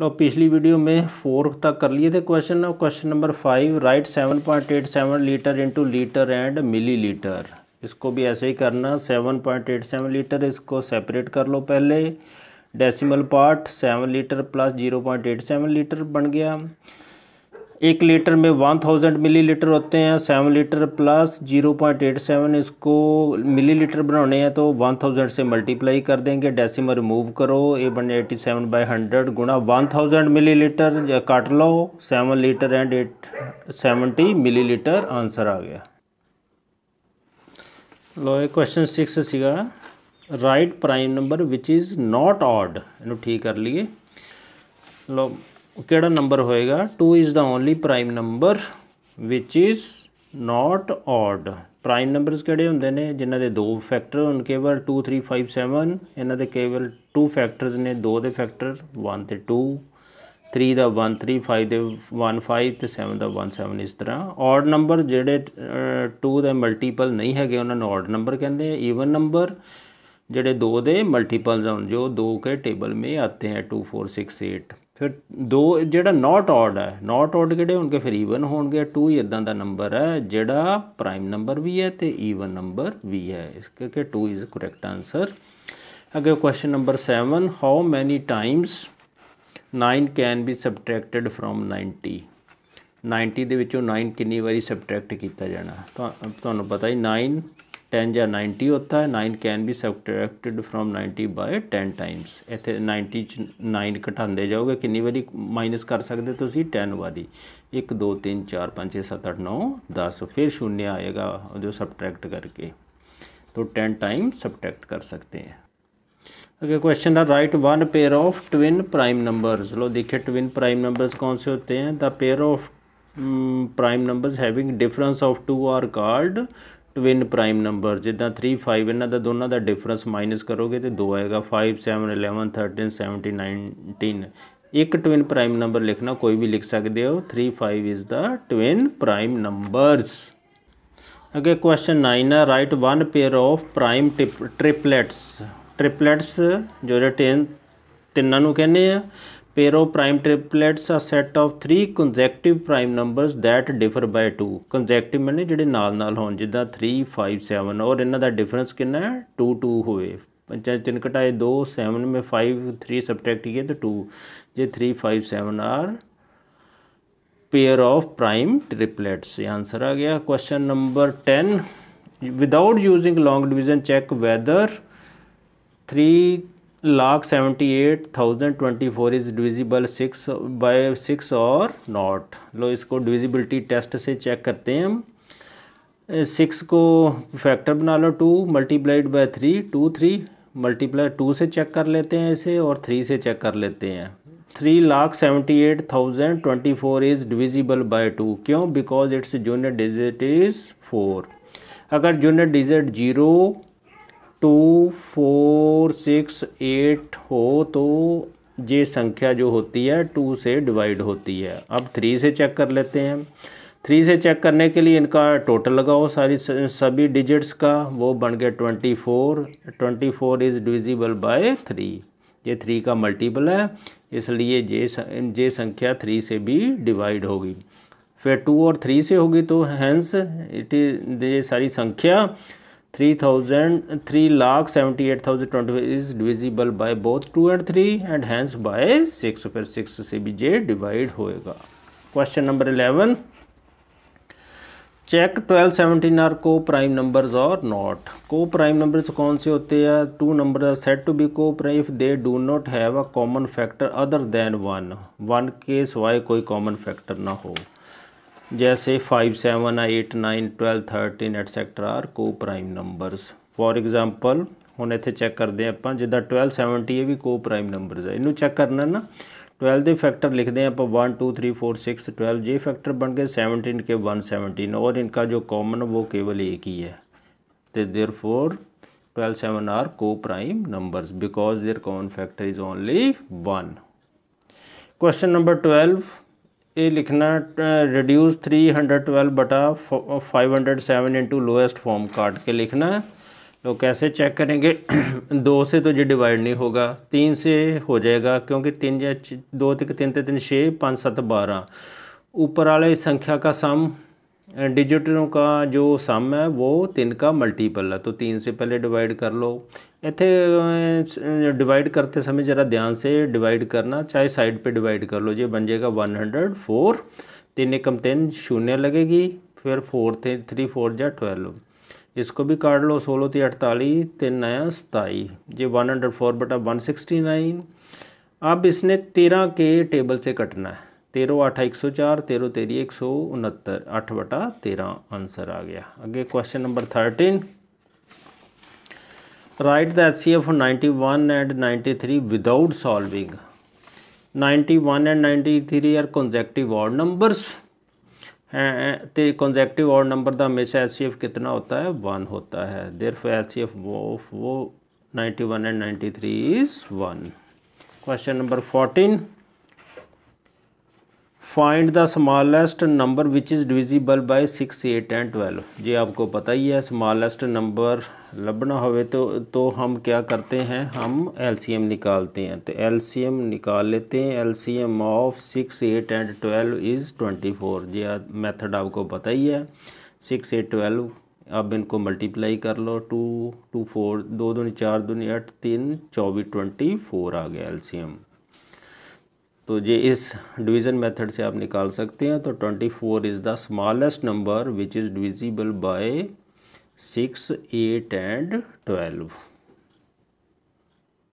लो पिछली वीडियो में फोर तक कर लिए थे question question number five right seven point eight seven litre into litre and millilitre इसको भी ऐसे ही करना seven point eight seven litre इसको सेपरेट कर लो पहले decimal part seven litre plus zero point eight seven litre बन गया एक लीटर में वन थाउजेंड मिली लीटर होते हैं seven litre plus zero point eight seven इसको मिली लीटर बनाने हैं तो वन थाउजेंड से मल्टीप्लाई कर देंगे डेसिमल रिमूव करो ये बने एटी सेवन बाई हंड्रेड गुणा वन थाउजेंड मिली लीटर काट लो seven litre and eight seventy millilitre answer आ गया लो क्वेश्चन सिक्स ਸੀਗਾ right prime number which is not odd इन ठीक कर लिए लो ਕਿਹੜਾ ਨੰਬਰ ਹੋਏਗਾ 2 is the only prime number which is not odd prime numbers ਕਿਹੜੇ ਹੁੰਦੇ ਨੇ ਜਿਨ੍ਹਾਂ ਦੇ ਦੋ ਫੈਕਟਰ ਹੋਣ ਕੇਵਲ 2 3 5 7 ਇਹਨਾਂ ਦੇ ਕੇਵਲ 2 ਫੈਕਟਰਸ ਨੇ 2 ਦੇ ਫੈਕਟਰ 1 ਤੇ 2 3 ਦਾ 1 3 5 ਦੇ 1 5 ਤੇ 7 ਦਾ 1 7 ਇਸ ਤਰ੍ਹਾਂ ਔਡ ਨੰਬਰ ਜਿਹੜੇ 2 ਦੇ ਮਲਟੀਪਲ ਨਹੀਂ ਹੈਗੇ ਉਹਨਾਂ ਨੂੰ ਔਡ ਨੰਬਰ ਕਹਿੰਦੇ ਆ ਈਵਨ ਨੰਬਰ ਜਿਹੜੇ 2 ਦੇ ਮਲਟੀਪਲਸ ਹਨ ਜੋ 2 के टेबल में आते हैं 2 4 6 8 ਫਿਰ ਦੋ ਜਿਹੜਾ ਨਾਟ ਆਡ ਹੈ ਨਾਟ ਆਡ ਕਿਹੜੇ ਹੋਣਗੇ ਫਿਰ ਈਵਨ ਹੋਣਗੇ 2 ਹੀ ਇਦਾਂ ਦਾ ਨੰਬਰ ਹੈ ਜਿਹੜਾ ਪ੍ਰਾਈਮ ਨੰਬਰ ਵੀ ਹੈ ਤੇ ਈਵਨ ਨੰਬਰ ਵੀ ਹੈ ਇਸ ਕਰਕੇ 2 ਇਜ਼ ਕਰੈਕਟ ਆਨਸਰ ਅਗੇ question number 7 how many times 9 can be subtracted from 90 90 ਦੇ ਵਿੱਚੋਂ 9 ਕਿੰਨੀ ਵਾਰੀ ਸਬਟ੍ਰੈਕਟ ਕੀਤਾ ਜਾਣਾ ਤੁਹਾਨੂੰ ਪਤਾ ਹੀ 9 टेन या नाइन्टी होता है nine can be subtracted from ninety by ten times इतने नाइनटी च नाइन ਘਟਾਉਂਦੇ जाओगे कि माइनस कर सकते तो ਤੁਸੀਂ 10 ਵਾਰੀ 1 2 3 4 5 6 7 8 9 10 शून्य आएगा जो सबट्रैक्ट करके तो टेन टाइम सबट्रैक्ट कर सकते हैं अगर क्वेश्चन है right one pair of twin prime numbers लो देखिए ट्विन प्राइम नंबर्स कौन से होते हैं the pair of prime numbers having difference of two are called twin prime number ਜਿੱਦਾਂ 3 5 ਇਹਨਾਂ ਦਾ ਦੋਨਾਂ ਦਾ ਡਿਫਰੈਂਸ ਮਾਈਨਸ ਕਰੋਗੇ ਤੇ 2 ਆਏਗਾ 5 7 11 13 70 19 ਇੱਕ ਟਵਿਨ ਪ੍ਰਾਈਮ ਨੰਬਰ ਲਿਖਣਾ ਕੋਈ ਵੀ ਲਿਖ ਸਕਦੇ ਹੋ 3 5 is the twin prime numbers ਅਗੇ ਕੁਐਸਚਨ 9 ਹੈ right one pair of prime triplets triplets ਜੋ ਜਿਹੜੇ ਤਿੰਨਾਂ ਨੂੰ ਕਹਿੰਦੇ ਆ pair of prime triplets are set of three consecutive prime numbers that differ by 2 consecutive ਮੈਨੇ ਜਿਹੜੇ ਨਾਲ ਨਾਲ ਹੋਣ ਜਿੱਦਾਂ 3 5 7 ਔਰ ਇਹਨਾਂ ਦਾ ਡਿਫਰੈਂਸ ਕਿੰਨਾ ਹੈ 2 2 ਹੋਵੇ 5 3 ਘਟਾਏ 2 7 में 5 3 सब्ट्रैक्ट किए तो 2 ये 3 5 7 are pair of prime triplets ये आंसर आ गया question number ten without using long division check whether three lakh seventy eight thousand twenty four is divisible six by six और नॉट लो इसको डिविजिबिलिटी टेस्ट से चेक करते हैं हम सिक्स को फैक्टर बना लो two multiplied by three two three multiply two से चेक कर लेते हैं इसे और थ्री से चेक कर लेते हैं three lakh seventy eight thousand twenty four is divisible by two क्यों because it's junior digit is four अगर junior digit zero two four six eight हो तो ये संख्या जो होती है टू से डिवाइड होती है अब थ्री से चेक कर लेते हैं थ्री से चेक करने के लिए इनका टोटल लगाओ सारी सभी डिजिट्स का वो बन गया twenty four twenty four is divisible by three ये थ्री का मल्टीपल है इसलिए जे जे संख्या थ्री से भी डिवाइड होगी फिर टू और थ्री से होगी तो हैंस इट इज़ ये सारी संख्या three thousand three lakh seventy eight thousand twenty is divisible by both two and three and hence by six फिर सिक्स से भी जे डिवाइड होएगा question number eleven check twelve seventeen are coprime numbers और not coprime numbers कौन से होते हैं two number are set to be coprime if they do not have a common factor other than one one के सिवाय कोई common factor ना हो जैसे 5, 7, 8, 9, 12, 13 आर को प्राइम ਨੰਬਰਸ फॉर एग्जांपल ਹੁਣ ਇੱਥੇ ਚੈੱਕ ਕਰਦੇ ਆ ਆਪਾਂ ਜਿੱਦਾਂ 1270 ਇਹ ਵੀ ਕੋ ਪ੍ਰਾਈਮ ਨੰਬਰਸ ਆ ਇਹਨੂੰ ਚੈੱਕ ਕਰਨਾ ਨਾ 12 ਦੇ ਫੈਕਟਰ ਲਿਖਦੇ ਆ ਆਪਾਂ 1 2 3 4 6 12 ਜੇ ਫੈਕਟਰ ਬਣ ਕੇ 17 ਕੇ 117 ਔਰ ਇਨਕਾ ਜੋ ਕਾਮਨ ਉਹ ਕੇਵਲ 1 ਹੀ ਹੈ ਤੇ therefore 12 7 are coprime numbers because there common factor is only 1 question number 12 ये लिखना रिड्यूस थ्री हंड्रेड ट्वेल्व बटा five hundred seven into lowest form काट के लिखना है तो कैसे चेक करेंगे दो से तो जी डिवाइड नहीं होगा तीन से हो जाएगा क्योंकि तीन या दो तक तीन तीन छः पाँच सत्त बारह ऊपर वाले संख्या का सम डिजिटों का जो सम है वो तीन का मल्टीपल है तो तीन से पहले डिवाइड कर लो इतने डिवाइड करते समय ज़रा ध्यान से डिवाइड करना चाहे साइड पे डिवाइड कर लो ये बन जाएगा वन हंड्रेड फोर तीन एकम तीन शून्य लगेगी फिर फोर थे थ्री फोर या ट्वेल्व इसको भी काट लो सोलह थी अड़तालीस तीन नया सताई ये वन हंड्रेड फोर बटा वन सिक्सटी नाइन अब इसने तेरह के टेबल से कटना है तेरह अठ एक सौ चार तेरह तेरी एक सौ उनहत्तर अठ बटा तेरह आंसर आ गया अगे question number thirteen right the H C F ninety one and ninety three without solving ninety one and ninety three are consecutive odd numbers तो कॉन्जैक्टिव ऑड नंबर का हमेशा एच सी एफ कितना होता है one होता है therefore H C F of वो ninety one and ninety three is one question number fourteen find the smallest number which is divisible by six eight and twelve ये आपको पता ही है स्मॉलेस्ट नंबर लबना हो तो तो हम क्या करते हैं हम एलसीएम निकालते हैं तो एलसीएम निकाल लेते हैं LCM of six eight and twelve is twenty four ये मेथड आपको पता ही है सिक्स एट ट्वेल्व अब इनको मल्टीप्लाई कर लो टू टू फोर दो दूनी चार दूनी आठ तीन चौबीस ट्वेंटी फोर आ गया एलसीएम तो ये इस डिवीज़न मेथड से आप निकाल सकते हैं तो twenty four is the smallest number which is divisible by six eight and twelve